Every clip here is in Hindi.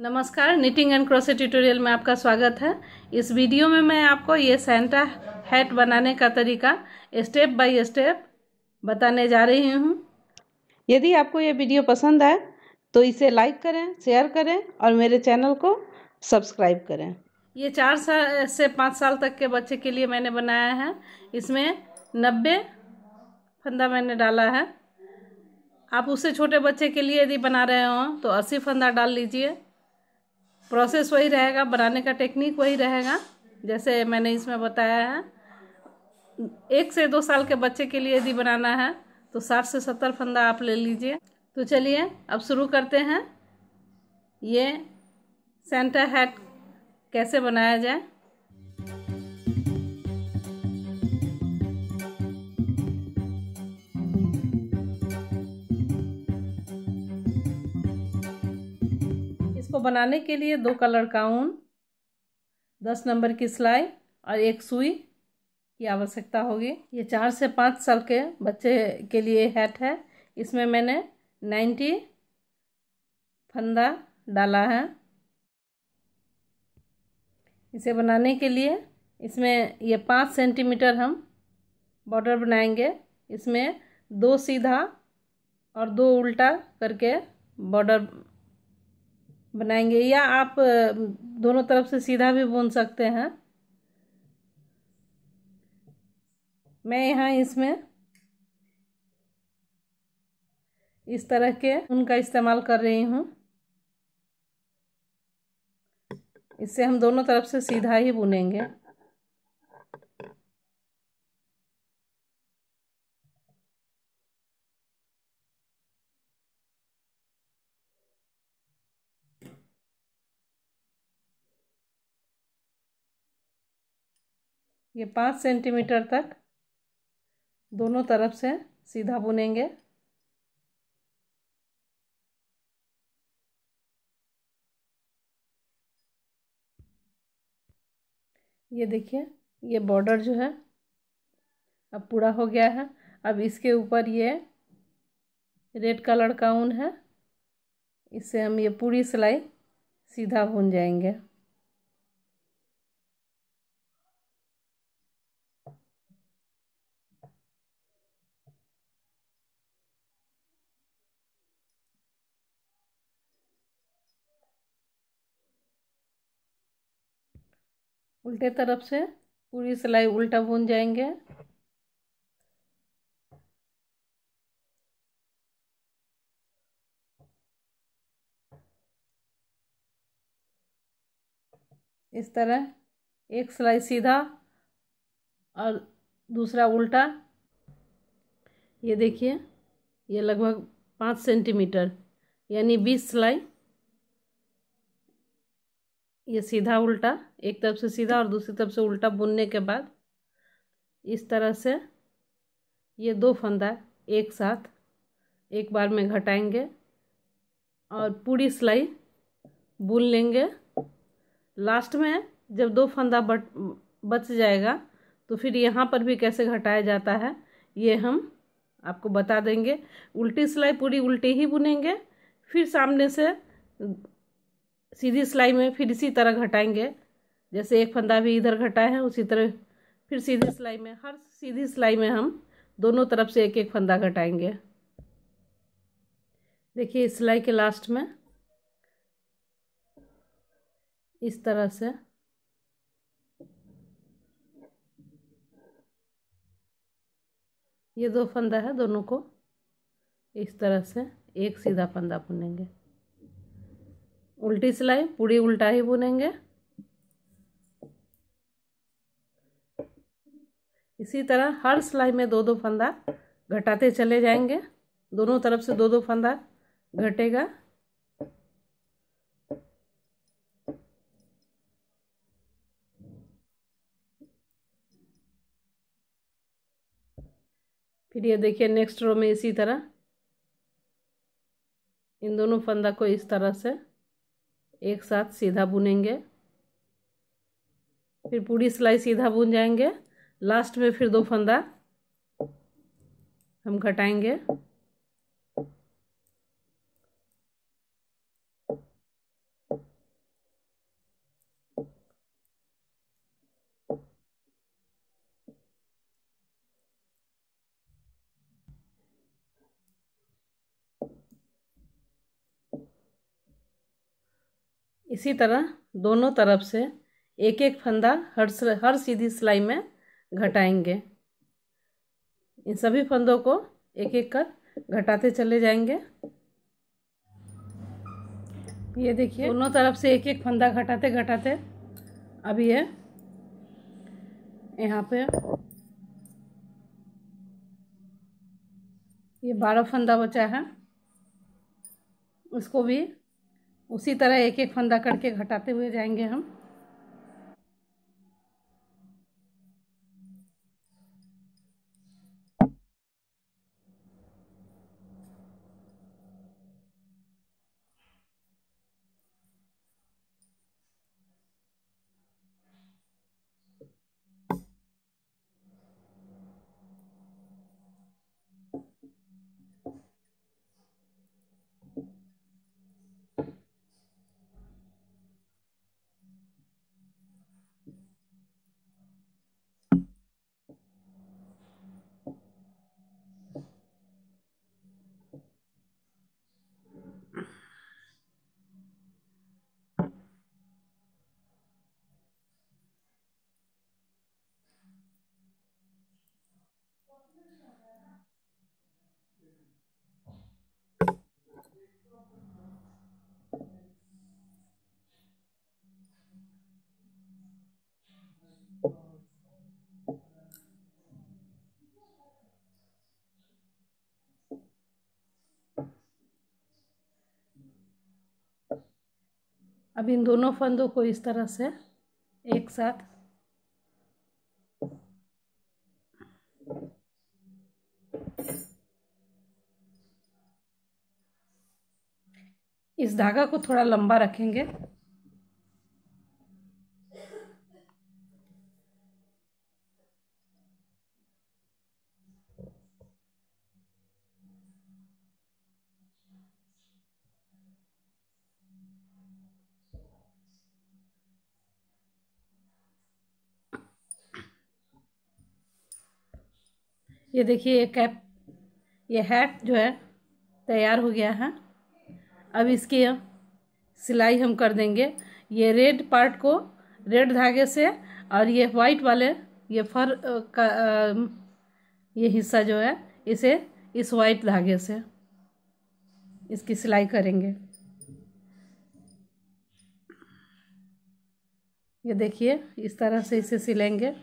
नमस्कार निटिंग एंड क्रोसे ट्यूटोरियल में आपका स्वागत है इस वीडियो में मैं आपको ये सेंटा हैट बनाने का तरीका स्टेप बाय स्टेप बताने जा रही हूँ यदि आपको ये वीडियो पसंद आए तो इसे लाइक करें शेयर करें और मेरे चैनल को सब्सक्राइब करें ये चार साल से पाँच साल तक के बच्चे के लिए मैंने बनाया है इसमें नब्बे फंदा मैंने डाला है आप उससे छोटे बच्चे के लिए यदि बना रहे हो तो अस्सी फंदा डाल लीजिए प्रोसेस वही रहेगा बनाने का टेक्निक वही रहेगा जैसे मैंने इसमें बताया है एक से दो साल के बच्चे के लिए यदि बनाना है तो साठ से सत्तर फंदा आप ले लीजिए तो चलिए अब शुरू करते हैं ये सेंटर हैट कैसे बनाया जाए बनाने के लिए दो कलर का ऊन दस नंबर की सिलाई और एक सुई की आवश्यकता होगी ये चार से पाँच साल के बच्चे के लिए हैट है इसमें मैंने नाइन्टी फंदा डाला है इसे बनाने के लिए इसमें ये पाँच सेंटीमीटर हम बॉर्डर बनाएंगे इसमें दो सीधा और दो उल्टा करके बॉर्डर बनाएंगे या आप दोनों तरफ से सीधा भी बुन सकते हैं मैं यहाँ इसमें इस तरह के उनका इस्तेमाल कर रही हूँ इससे हम दोनों तरफ से सीधा ही बुनेंगे ये पाँच सेंटीमीटर तक दोनों तरफ से सीधा बुनेंगे ये देखिए ये बॉर्डर जो है अब पूरा हो गया है अब इसके ऊपर ये रेड कलर का ऊन है इससे हम ये पूरी सिलाई सीधा बुन जाएंगे उल्टे तरफ से पूरी सिलाई उल्टा बुन जाएंगे इस तरह एक सिलाई सीधा और दूसरा उल्टा ये देखिए ये लगभग पाँच सेंटीमीटर यानी बीस सिलाई ये सीधा उल्टा एक तरफ से सीधा और दूसरी तरफ से उल्टा बुनने के बाद इस तरह से ये दो फंदा एक साथ एक बार में घटाएंगे और पूरी सिलाई बुन लेंगे लास्ट में जब दो फंदा बट बच जाएगा तो फिर यहाँ पर भी कैसे घटाया जाता है ये हम आपको बता देंगे उल्टी सिलाई पूरी उल्टी ही बुनेंगे फिर सामने से सीधी सिलाई में फिर इसी तरह घटाएंगे जैसे एक फंदा भी इधर घटाए हैं उसी तरह फिर सीधी सिलाई में हर सीधी सिलाई में हम दोनों तरफ से एक एक फंदा घटाएंगे देखिए सिलाई के लास्ट में इस तरह से ये दो फंदा है दोनों को इस तरह से एक सीधा फंदा बुनेंगे उल्टी सिलाई पूरी उल्टा ही बुनेंगे इसी तरह हर सिलाई में दो दो फंदा घटाते चले जाएंगे दोनों तरफ से दो दो फंदा घटेगा फिर ये देखिए नेक्स्ट रो में इसी तरह इन दोनों फंदा को इस तरह से एक साथ सीधा बुनेंगे फिर पूरी सिलाई सीधा बुन जाएंगे लास्ट में फिर दो फंदा हम घटाएंगे इसी तरह दोनों तरफ से एक एक फंदा हर हर सीधी सिलाई में घटाएंगे इन सभी फंदों को एक एक कर घटाते चले जाएंगे ये देखिए दोनों तरफ से एक एक फंदा घटाते घटाते अब ये यहाँ पे ये बारह फंदा बचा है उसको भी उसी तरह एक एक फंदा करके घटाते हुए जाएंगे हम अब इन दोनों फंदों को इस तरह से एक साथ इस धागा को थोड़ा लंबा रखेंगे ये देखिए ये कैप ये हैट जो है तैयार हो गया है अब इसकी सिलाई हम कर देंगे ये रेड पार्ट को रेड धागे से और ये वाइट वाले ये फर का ये हिस्सा जो है इसे इस वाइट धागे से इसकी सिलाई करेंगे ये देखिए इस तरह से इसे सिलेंगे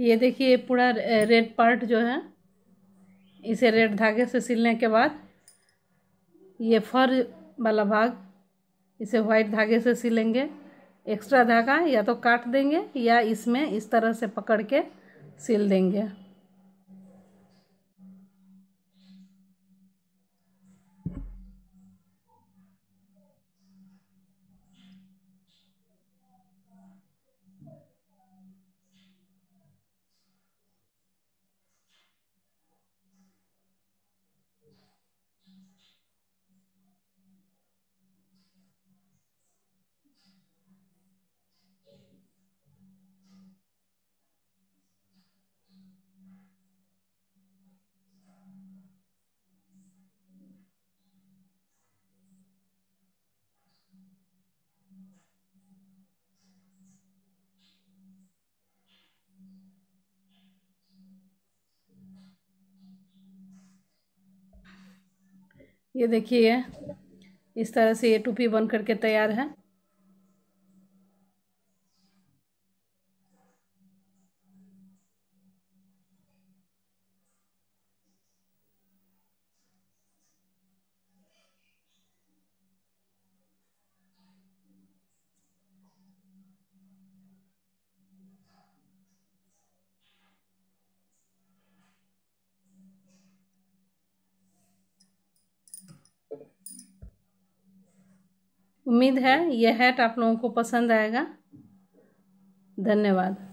ये देखिए पूरा रेड पार्ट जो है इसे रेड धागे से सिलने के बाद ये फर वाला भाग इसे वाइट धागे से सिलेंगे एक्स्ट्रा धागा या तो काट देंगे या इसमें इस तरह से पकड़ के सिल देंगे ये देखिए इस तरह से ये टोपी बन करके तैयार है उम्मीद है यह हैट आप लोगों को पसंद आएगा धन्यवाद